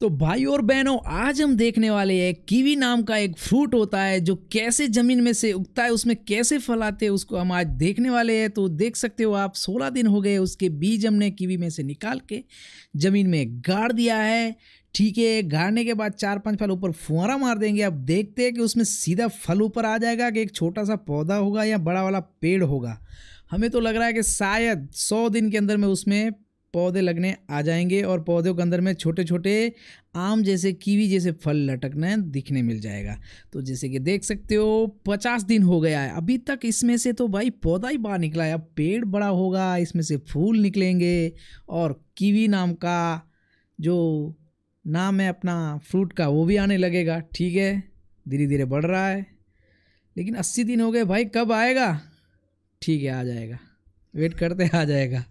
तो भाई और बहनों आज हम देखने वाले हैं कीवी नाम का एक फ्रूट होता है जो कैसे ज़मीन में से उगता है उसमें कैसे फल आते हैं उसको हम आज देखने वाले हैं तो देख सकते हो आप 16 दिन हो गए उसके बीज हमने कीवी में से निकाल के ज़मीन में गाड़ दिया है ठीक है गाड़ने के बाद चार पांच फल ऊपर फुआरा मार देंगे अब देखते हैं कि उसमें सीधा फल ऊपर आ जाएगा कि एक छोटा सा पौधा होगा या बड़ा वाला पेड़ होगा हमें तो लग रहा है कि शायद सौ दिन के अंदर में उसमें पौधे लगने आ जाएंगे और पौधों के अंदर में छोटे छोटे आम जैसे कीवी जैसे फल लटकने दिखने मिल जाएगा तो जैसे कि देख सकते हो पचास दिन हो गया है अभी तक इसमें से तो भाई पौधा ही बाहर निकला है अब पेड़ बड़ा होगा इसमें से फूल निकलेंगे और कीवी नाम का जो नाम है अपना फ्रूट का वो भी आने लगेगा ठीक है धीरे धीरे बढ़ रहा है लेकिन अस्सी दिन हो गए भाई कब आएगा ठीक है आ जाएगा वेट करते आ जाएगा